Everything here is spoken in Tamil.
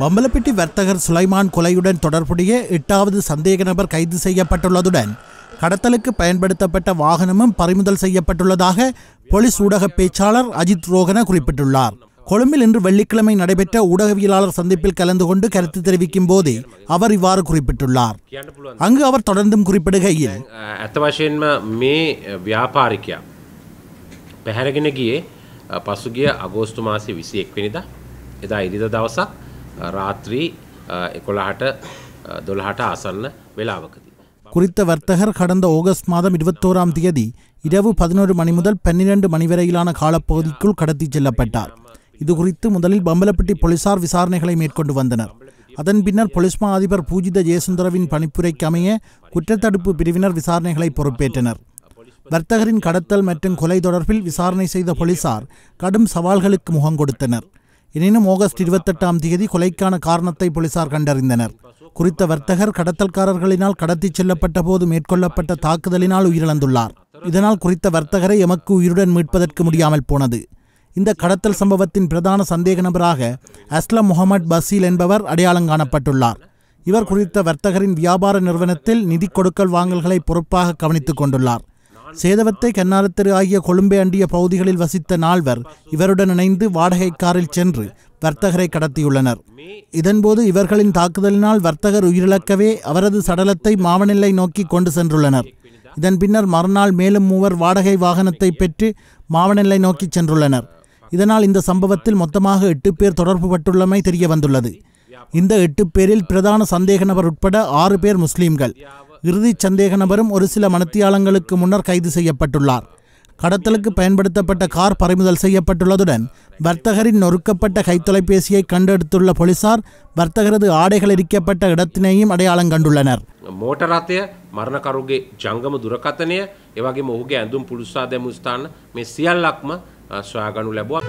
பம்பலப்பிட்டி வர்த்தகர் சுலைமான் கொலையுடன் தொடர்புடைய எட்டாவது சந்தேக நபர் கைது செய்யப்பட்டுள்ளதுடன் கடத்தலுக்கு பயன்படுத்தப்பட்ட வாகனமும் பறிமுதல் செய்யப்பட்டுள்ளதாக போலீஸ் ஊடக பேச்சாளர் அஜித் ரோகன குறிப்பிட்டுள்ளார் கொழும்பில் இன்று வெள்ளிக்கிழமை நடைபெற்ற ஊடகவியலாளர் சந்திப்பில் கலந்து கொண்டு கருத்து தெரிவிக்கும் போதே அவர் இவ்வாறு குறிப்பிட்டுள்ளார் அங்கு அவர் தொடர்ந்தும் குறிப்பிடுகையில் பசுகிய ගියේ மாசி விசி எக்வினிதா එදා ඉරිද දවසක් රාත්‍රී එකොළහට දොළහට ආසන්න වෙලාවකදී. குறித்த வர்த்தகர் கடந்த ஆகஸ்ட் மாதம் இருபத்தோராம் தேதி இரவு பதினோரு மணி முதல் பன்னிரண்டு மணி வரையிலான காலப்பகுதிக்குள் கடத்திச் செல்லப்பட்டார் இது குறித்து முதலில் பம்பலப்பட்டி போலீசார் விசாரணைகளை மேற்கொண்டு வந்தனர் அதன் பின்னர் பொலிஸ்மா அதிபர் பூஜித ஜெயசுந்தரவின் பணிப்புரைக்கு அமைய குற்றத்தடுப்பு பிரிவினர் விசாரணைகளை பொறுப்பேற்றனர் வர்த்தகரின் கடத்தல் மற்றும் கொலை தொடர்பில் விசாரணை செய்த போலீசார் கடும் சவால்களுக்கு முகம் கொடுத்தனர் எனினும் ஆகஸ்ட் இருபத்தெட்டாம் தேதி கொலைக்கான காரணத்தை போலீசார் கண்டறிந்தனர் குறித்த வர்த்தகர் கடத்தல்காரர்களினால் கடத்திச் செல்லப்பட்ட போது மேற்கொள்ளப்பட்ட தாக்குதலினால் உயிரிழந்துள்ளார் இதனால் குறித்த வர்த்தகரை எமக்கு உயிருடன் மீட்பதற்கு முடியாமல் போனது இந்த கடத்தல் சம்பவத்தின் பிரதான சந்தேக நபராக அஸ்லம் முகமது பசீல் என்பவர் அடையாளம் காணப்பட்டுள்ளார் இவர் குறித்த வர்த்தகரின் வியாபார நிறுவனத்தில் நிதி கொடுக்கல் வாங்கல்களை பொறுப்பாக கவனித்துக் கொண்டுள்ளார் சேதவத்தை கன்னாரத்தரு ஆகிய கொழும்பை அண்டிய பகுதிகளில் வசித்த நால்வர் இவருடன் இணைந்து வாடகை காரில் சென்று வர்த்தகரை கடத்தியுள்ளனர் இதன்போது இவர்களின் தாக்குதலினால் வர்த்தகர் உயிரிழக்கவே அவரது சடலத்தை மாவனில்லை நோக்கி கொண்டு சென்றுள்ளனர் இதன் பின்னர் மறுநாள் மேலும் மூவர் வாடகை வாகனத்தை பெற்று மாவனில்லை நோக்கி சென்றுள்ளனர் இதனால் இந்த சம்பவத்தில் மொத்தமாக எட்டு பேர் பட்டுள்ளமை தெரிய வந்துள்ளது இந்த எட்டு பேரில் பிரதான சந்தேக நபர் உட்பட ஆறு பேர் முஸ்லீம்கள் இறுதி சந்தேக நபரும் ஒரு சில மனத்தியாளங்களுக்கு முன்னர் கைது செய்யப்பட்டுள்ளார் கடத்தலுக்கு பயன்படுத்தப்பட்ட கார் பறிமுதல் செய்யப்பட்டுள்ளதுடன் வர்த்தகரின் நொறுக்கப்பட்ட கைத்தொலைபேசியை கண்டெடுத்துள்ள போலீசார் வர்த்தகரது ஆடைகள் இடிக்கப்பட்ட இடத்தினையும் அடையாளம் கண்டுள்ளனர் மோட்டார் மரண கருகே ජංගම දුරකථනය එවගේම ඔහුගේ ඇඳුම් පුළුසා දැමූ ස්ථාන මේ සියල්ලක්ම